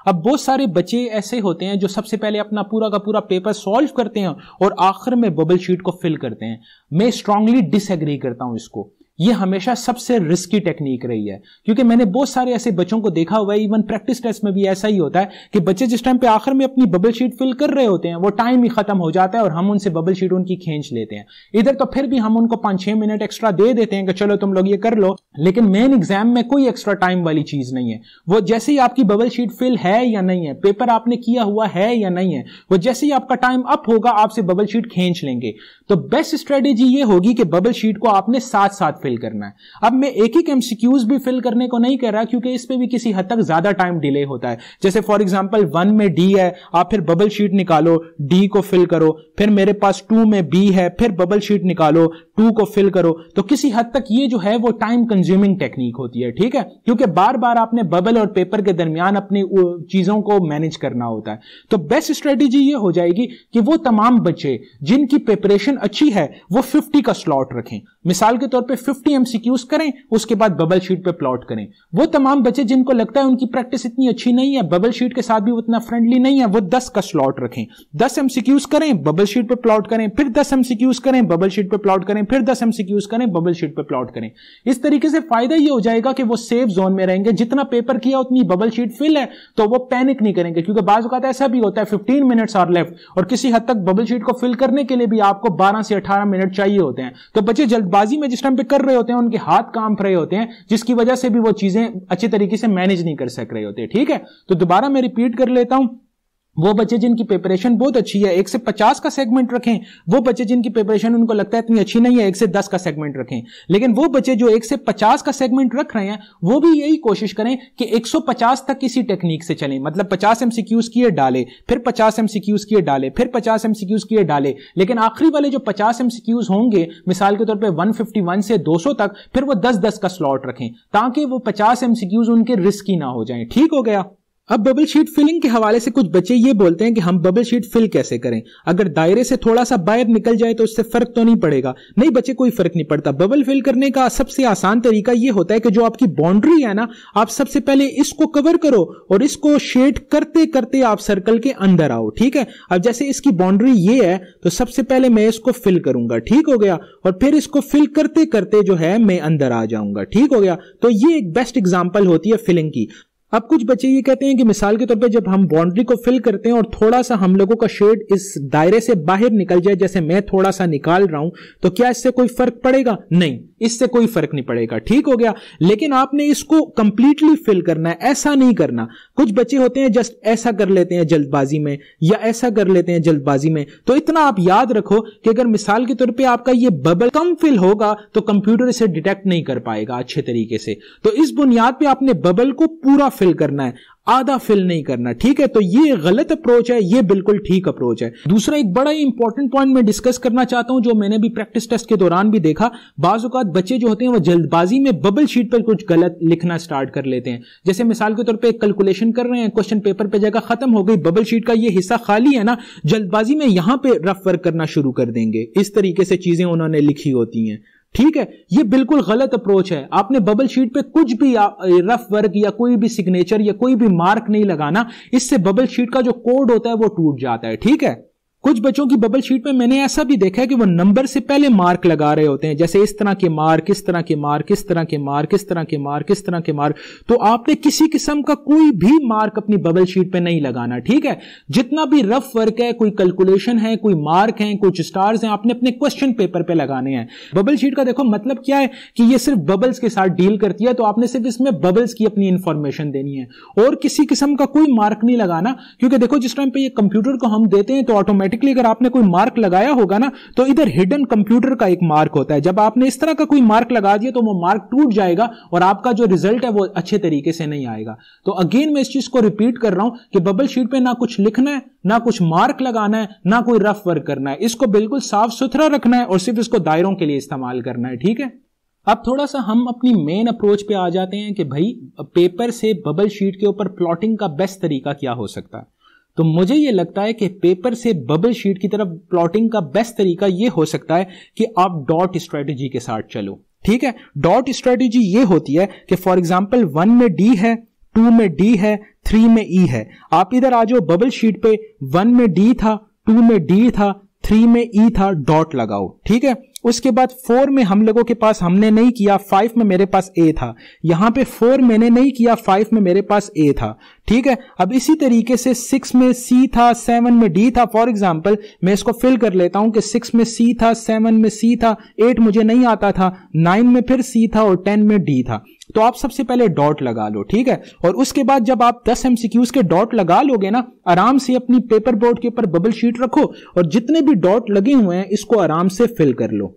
अब बहुत सारे बच्चे ऐसे होते हैं जो सबसे पहले अपना पूरा का पूरा पेपर सॉल्व करते हैं और आखिर में बबल शीट को फिल करते हैं मैं स्ट्रांगली डिसएग्री करता हूं इसको ये हमेशा सबसे रिस्की टेक्निक रही है क्योंकि मैंने बहुत सारे ऐसे बच्चों को देखा हुआ है इवन प्रैक्टिस टेस्ट में भी ऐसा ही होता है कि बच्चे जिस टाइम पे आखिर में अपनी बबल शीट फिल कर रहे होते हैं वो टाइम ही खत्म हो जाता है और हम उनसे बबल शीट उनकी खींच लेते हैं इधर तो फिर भी हम उनको पांच छह मिनट एक्स्ट्रा दे देते हैं कि चलो तुम लोग ये कर लो लेकिन मेन एग्जाम में कोई एक्स्ट्रा टाइम वाली चीज नहीं है वो जैसे ही आपकी बबल शीट फिल है या नहीं है पेपर आपने किया हुआ है या नहीं है वो जैसे ही आपका टाइम अप होगा आपसे बबल शीट खींच लेंगे तो बेस्ट स्ट्रेटेजी ये होगी कि बबल शीट को आपने साथ साथ फिल करना है अब मैं एक एक एमसीक्यूज भी फिल करने को नहीं कह रहा क्योंकि इस पर भी किसी हद तक ज्यादा टाइम डिले होता है जैसे फॉर एग्जाम्पल वन में डी है आप फिर बबल शीट निकालो डी को फिल करो फिर मेरे पास टू में बी है फिर बबल शीट निकालो टू को फिल करो तो किसी हद तक ये जो है वो टाइम कंज्यूमिंग टेक्निक होती है ठीक है क्योंकि बार बार आपने बबल और पेपर के दरमियान अपनी चीजों को मैनेज करना होता है तो बेस्ट स्ट्रेटेजी ये हो जाएगी कि वो तमाम बच्चे जिनकी प्रिपरेशन कंडीशन अच्छी है वो 50 का स्लॉट रखें मिसाल के तौर पे 50 एमसीक्यूज करें उसके बाद बबल शीट पे प्लॉट करें वो तमाम बच्चे जिनको लगता है उनकी प्रैक्टिस इतनी अच्छी नहीं है बबल शीट के साथ भी उतना फ्रेंडली नहीं है वो 10 का स्लॉट रखें 10 एमसीक्यूज करें बबल शीट पे प्लॉट करें फिर 10 एमसीक्यूज करें बबल शीट पे प्लॉट करें फिर 10 एमसीक्यूज करें बबल शीट पे प्लॉट करें इस तरीके से फायदा ये हो जाएगा कि वो सेफ जोन में रहेंगे जितना पेपर किया उतनी बबल शीट फिल है तो वो पैनिक नहीं करेंगे क्योंकि बाज ऐसा भी होता है फिफ्टीन मिनट्स आर लेफ्ट और किसी हद तक बबल शीट को फिल करने के लिए भी आपको 12 से 18 मिनट चाहिए होते हैं तो बच्चे जल्दबाजी में जिस टाइम पे कर रहे होते हैं उनके हाथ काम रहे होते हैं जिसकी वजह से भी वो चीजें अच्छे तरीके से मैनेज नहीं कर सक रहे होते ठीक है तो दोबारा मैं रिपीट कर लेता हूं वो बच्चे जिनकी प्रिपरेशन बहुत अच्छी है एक से पचास का सेगमेंट रखें वो बच्चे जिनकी प्रिपरेशन उनको लगता है इतनी अच्छी नहीं है एक से दस का सेगमेंट रखें लेकिन वो बच्चे जो एक से पचास का सेगमेंट रख रहे हैं वो भी यही कोशिश करें कि एक सौ पचास तक किसी टेक्निक से चलें मतलब पचास एम सी क्यूज किए डाले फिर पचास एम सी क्यूज किए डाले फिर पचास एम सी क्यूज किए डाले लेकिन आखिरी वाले जो पचास एम सी क्यूज होंगे मिसाल के तौर पर वन फिफ्टी वन से दो सौ तक फिर वो दस दस का स्लॉट रखें ताकि वो पचास एम सी क्यूज उनके रिस्की ना हो जाए ठीक हो गया अब बबल शीट फिलिंग के हवाले से कुछ बच्चे ये बोलते हैं कि हम बबल शीट फिल कैसे करें अगर दायरे से थोड़ा सा बाहर निकल जाए तो उससे फर्क तो नहीं पड़ेगा नहीं बच्चे कोई फर्क नहीं पड़ता बबल फिल करने का सबसे आसान तरीका ये होता है कि जो आपकी बाउंड्री है ना आप सबसे पहले इसको कवर करो और इसको शेड करते करते आप सर्कल के अंदर आओ ठीक है अब जैसे इसकी बाउंड्री ये है तो सबसे पहले मैं इसको फिल करूंगा ठीक हो गया और फिर इसको फिल करते करते जो है मैं अंदर आ जाऊंगा ठीक हो गया तो ये एक बेस्ट एग्जाम्पल होती है फिलिंग की अब कुछ बच्चे ये कहते हैं कि मिसाल के तौर पे जब हम बाउंड्री को फिल करते हैं और थोड़ा सा हम लोगों का शेड इस दायरे से बाहर निकल जाए जैसे मैं थोड़ा सा निकाल रहा हूं तो क्या इससे कोई फर्क पड़ेगा नहीं इससे कोई फर्क नहीं पड़ेगा ठीक हो गया लेकिन आपने इसको कंप्लीटली फिल करना है ऐसा नहीं करना कुछ बच्चे होते हैं जस्ट ऐसा कर लेते हैं जल्दबाजी में या ऐसा कर लेते हैं जल्दबाजी में तो इतना आप याद रखो कि अगर मिसाल के तौर पर आपका ये बबल कम फिल होगा तो कंप्यूटर इसे डिटेक्ट नहीं कर पाएगा अच्छे तरीके से तो इस बुनियाद पर आपने बबल को पूरा फिल करना है आधा फिल नहीं करना ठीक है तो ये गलत अप्रोच है ये बिल्कुल ठीक अप्रोच है दूसरा एक बड़ा ही इंपॉर्टेंट पॉइंट मैं डिस्कस करना चाहता हूं जो मैंने भी प्रैक्टिस टेस्ट के दौरान भी देखा बाजूकात बच्चे जो होते हैं वो जल्दबाजी में बबल शीट पर कुछ गलत लिखना स्टार्ट कर लेते हैं जैसे मिसाल के तौर पर कैलकुलेशन कर रहे हैं क्वेश्चन पेपर पर जगह खत्म हो गई बबल शीट का ये हिस्सा खाली है ना जल्दबाजी में यहां पर रफ वर्क करना शुरू कर देंगे इस तरीके से चीजें उन्होंने लिखी होती हैं ठीक है ये बिल्कुल गलत अप्रोच है आपने बबल शीट पे कुछ भी रफ वर्क या कोई भी सिग्नेचर या कोई भी मार्क नहीं लगाना इससे बबल शीट का जो कोड होता है वो टूट जाता है ठीक है कुछ बच्चों की बबल शीट में मैंने ऐसा भी देखा है कि वो नंबर से पहले मार्क लगा रहे होते हैं जैसे इस तरह के मार्क इस तरह के मार्क इस तरह के मार्क इस तरह के मार्क इस तरह के मार्क तो आपने किसी किस्म का कोई भी मार्क अपनी बबल शीट पे नहीं लगाना ठीक है जितना भी रफ वर्क है कोई कैलकुलेशन है कोई मार्क है कुछ स्टार्स हैं आपने अपने क्वेश्चन पेपर पे लगाने हैं बबल शीट का देखो मतलब क्या है कि ये सिर्फ बबल्स के साथ डील करती है तो आपने सिर्फ इसमें बबल्स की अपनी इंफॉर्मेशन देनी है और किसी किस्म का कोई मार्क नहीं लगाना क्योंकि देखो जिस टाइम पे ये कंप्यूटर को हम देते हैं तो ऑटोमेटिक ऑटोमेटिकली अगर आपने कोई मार्क लगाया होगा ना तो इधर हिडन कंप्यूटर का एक मार्क होता है जब आपने इस तरह का कोई मार्क लगा दिया तो वो मार्क टूट जाएगा और आपका जो रिजल्ट है वो अच्छे तरीके से नहीं आएगा तो अगेन मैं इस चीज को रिपीट कर रहा हूं कि बबल शीट पे ना कुछ लिखना है ना कुछ मार्क लगाना है ना कोई रफ वर्क करना है इसको बिल्कुल साफ सुथरा रखना है और सिर्फ इसको दायरों के लिए इस्तेमाल करना है ठीक है अब थोड़ा सा हम अपनी मेन अप्रोच पे आ जाते हैं कि भाई पेपर से बबल शीट के ऊपर प्लॉटिंग का बेस्ट तरीका क्या हो सकता है तो मुझे ये लगता है कि पेपर से बबल शीट की तरफ प्लॉटिंग का बेस्ट तरीका ये हो सकता है कि आप डॉट स्ट्रेटेजी के साथ चलो ठीक है डॉट स्ट्रेटेजी ये होती है कि फॉर एग्जाम्पल वन में डी है टू में डी है थ्री में ई e है आप इधर आ जाओ बबल शीट पे वन में डी था टू में डी था थ्री में ई e था डॉट लगाओ ठीक है उसके बाद फोर में हम लोगों के पास हमने नहीं किया फाइव में मेरे पास ए था यहां पे फोर मैंने नहीं किया फाइव में मेरे पास ए था ठीक है अब इसी तरीके से सिक्स में सी था सेवन में डी था फॉर एग्जाम्पल मैं इसको फिल कर लेता हूं कि सिक्स में सी था सेवन में सी था एट मुझे नहीं आता था नाइन में फिर सी था और टेन में डी था तो आप सबसे पहले डॉट लगा लो ठीक है और उसके बाद जब आप 10 एम के डॉट लगा लोगे ना आराम से अपनी पेपर बोर्ड के ऊपर बबल शीट रखो और जितने भी डॉट लगे हुए हैं इसको आराम से फिल कर लो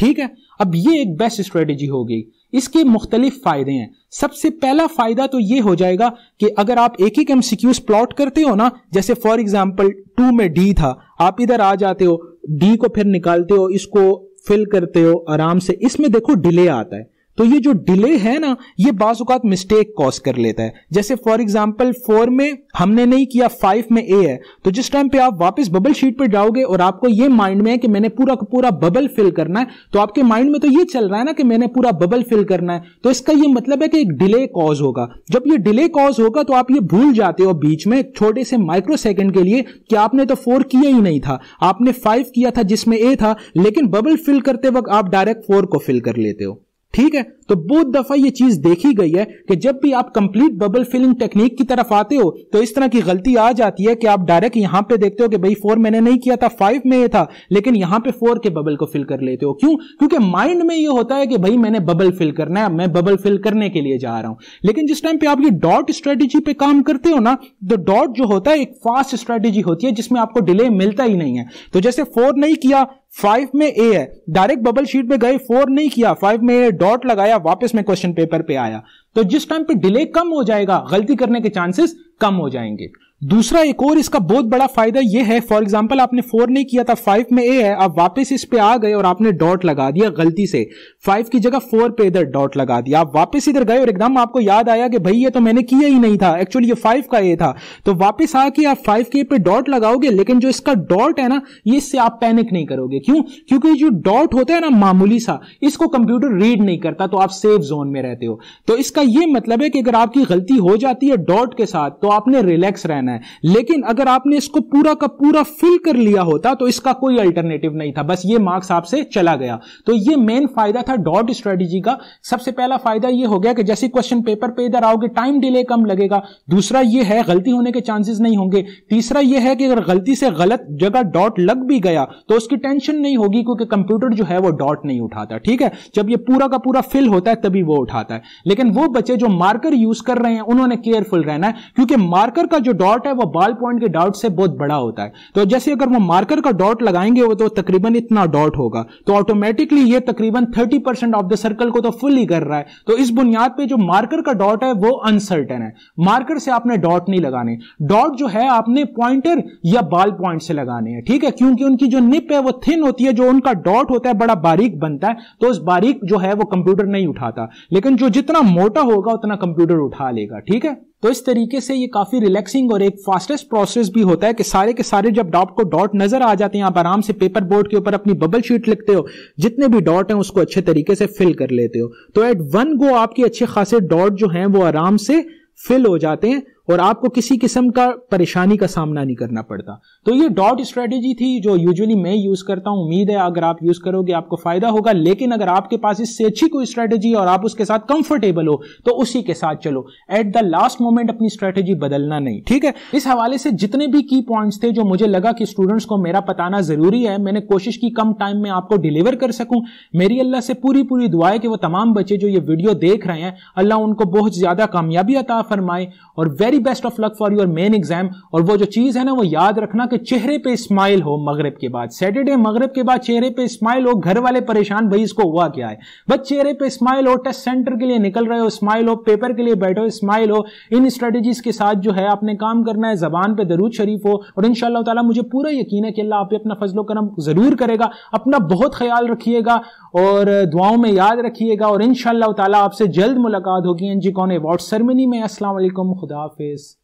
ठीक है अब ये एक बेस्ट स्ट्रेटेजी होगी इसके मुख्तलिफ फायदे हैं सबसे पहला फायदा तो ये हो जाएगा कि अगर आप एक एक एमसीक्यूज प्लॉट करते हो ना जैसे फॉर एग्जाम्पल टू में डी था आप इधर आ जाते हो डी को फिर निकालते हो इसको फिल करते हो आराम से इसमें देखो डिले आता है तो ये जो डिले है ना ये बाजुकात मिस्टेक कॉज कर लेता है जैसे फॉर एग्जाम्पल फोर में हमने नहीं किया फाइव में ए है तो जिस टाइम पे आप वापस बबल शीट पर जाओगे और आपको ये माइंड में है कि मैंने पूरा पूरा बबल फिल करना है तो आपके माइंड में तो ये चल रहा है ना कि मैंने पूरा बबल फिल करना है तो इसका ये मतलब है कि एक डिले कॉज होगा जब ये डिले कॉज होगा तो आप ये भूल जाते हो बीच में छोटे से माइक्रो सेकेंड के लिए कि आपने तो फोर किया ही नहीं था आपने फाइव किया था जिसमें ए था लेकिन बबल फिल करते वक्त आप डायरेक्ट फोर को फिल कर लेते हो ठीक है तो बहुत दफा ये चीज देखी गई है कि जब भी आप कंप्लीट बबल फिलिंग टेक्निक की तरफ आते हो तो इस तरह की गलती आ जाती है कि आप डायरेक्ट यहां पे देखते हो कि भाई फोर मैंने नहीं किया था फाइव में ये था लेकिन यहां पे फोर के बबल को फिल कर लेते हो क्यों क्योंकि माइंड में ये होता है कि भाई मैंने बबल फिल करना है मैं बबल फिल करने के लिए जा रहा हूं लेकिन जिस टाइम पे आप ये डॉट स्ट्रेटेजी पे काम करते हो ना तो डॉट जो होता है एक फास्ट स्ट्रेटेजी होती है जिसमें आपको डिले मिलता ही नहीं है तो जैसे फोर नहीं किया फाइव में ए है डायरेक्ट बबल शीट में गए फोर नहीं किया फाइव में डॉट लगाया वापस में क्वेश्चन पेपर पे आया तो जिस टाइम पे डिले कम हो जाएगा गलती करने के चांसेस कम हो जाएंगे दूसरा एक और इसका बहुत बड़ा फायदा यह है फॉर एग्जाम्पल आपने फोर नहीं किया था फाइव में ए है आप वापस इस पे आ गए और आपने डॉट लगा दिया गलती से फाइव की जगह फोर पे इधर डॉट लगा दिया आप वापस इधर गए और एकदम आपको याद आया कि भाई ये तो मैंने किया ही नहीं था एक्चुअली ये फाइव का ए था तो वापस आके आप फाइव के पे डॉट लगाओगे लेकिन जो इसका डॉट है ना ये इससे आप पैनिक नहीं करोगे क्यों क्योंकि जो डॉट होता है ना मामूली सा इसको कंप्यूटर रीड नहीं करता तो आप सेफ जोन में रहते हो तो इसका यह मतलब है कि अगर आपकी गलती हो जाती है डॉट के साथ तो आपने रिलैक्स रहना करना है लेकिन अगर आपने इसको पूरा का पूरा फिल कर लिया होता तो इसका कोई अल्टरनेटिव नहीं था बस ये मार्क्स आपसे चला गया तो ये मेन फायदा था डॉट स्ट्रेटेजी का सबसे पहला फायदा ये हो गया कि जैसे क्वेश्चन पेपर पे इधर आओगे टाइम डिले कम लगेगा दूसरा ये है गलती होने के चांसेस नहीं होंगे तीसरा ये है कि अगर गलती से गलत जगह डॉट लग भी गया तो उसकी टेंशन नहीं होगी क्योंकि कंप्यूटर जो है वो डॉट नहीं उठाता ठीक है जब ये पूरा का पूरा फिल होता है तभी वो उठाता है लेकिन वो बच्चे जो मार्कर यूज कर रहे हैं उन्होंने केयरफुल रहना है क्योंकि मार्कर का जो डॉट डॉट है वो बाल पॉइंट के डॉट से बहुत बड़ा होता है तो जैसे अगर वो मार्कर का डॉट लगाएंगे वो तो तकरीबन इतना डॉट होगा तो ऑटोमेटिकली ये तकरीबन thirty percent of the circle को तो फुल ही कर रहा है तो इस बुनियाद पे जो मार्कर का डॉट है वो अनसर्टन है मार्कर से आपने डॉट नहीं लगाने डॉट जो है आपने पॉइंटर या बाल पॉइंट से लगाने हैं ठीक है क्योंकि उनकी जो निप है वो थिन होती है जो उनका डॉट होता है बड़ा बारीक बनता है तो उस बारीक जो है वो कंप्यूटर नहीं उठाता लेकिन जो जितना मोटा होगा उतना कंप्यूटर उठा लेगा ठीक है तो इस तरीके से ये काफी रिलैक्सिंग और एक फास्टेस्ट प्रोसेस भी होता है कि सारे के सारे जब डॉट को डॉट नजर आ जाते हैं आप आराम से पेपर बोर्ड के ऊपर अपनी बबल शीट लिखते हो जितने भी डॉट हैं उसको अच्छे तरीके से फिल कर लेते हो तो एट वन गो आपके अच्छे खासे डॉट जो हैं वो आराम से फिल हो जाते हैं और आपको किसी किस्म का परेशानी का सामना नहीं करना पड़ता तो ये डॉट स्ट्रेटेजी थी जो यूजुअली मैं यूज करता हूं उम्मीद है अगर आप यूज करोगे आपको फायदा होगा लेकिन अगर आपके पास इससे अच्छी कोई स्ट्रेटेजी और आप उसके साथ कंफर्टेबल हो तो उसी के साथ चलो एट द लास्ट मोमेंट अपनी स्ट्रेटेजी बदलना नहीं ठीक है इस हवाले से जितने भी की पॉइंट थे जो मुझे लगा कि स्टूडेंट्स को मेरा बताना जरूरी है मैंने कोशिश की कम टाइम में आपको डिलीवर कर सकूं मेरी अल्लाह से पूरी पूरी दुआ है कि वो तमाम बच्चे जो ये वीडियो देख रहे हैं अल्लाह उनको बहुत ज्यादा कामयाबी अता फरमाए और very very best of luck for your main exam और वो जो चीज़ है ना वो याद रखना कि चेहरे पे स्माइल हो मगरब के बाद सैटरडे मगरब के बाद चेहरे पे स्माइल हो घर वाले परेशान भाई इसको हुआ क्या है बस चेहरे पे स्माइल हो टेस्ट सेंटर के लिए निकल रहे हो स्माइल हो पेपर के लिए बैठो स्माइल हो इन स्ट्रेटेजीज के साथ जो है आपने काम करना है जबान पर दरूद शरीफ हो और इन ताला मुझे पूरा यकीन है कि अल्लाह आप अपना फजलो करम जरूर करेगा अपना बहुत ख्याल रखिएगा और दुआओं में याद रखिएगा और इन ताला आपसे जल्द मुलाकात होगी एन जी कौन अवार्ड सेरेमनी में असलम खुदा is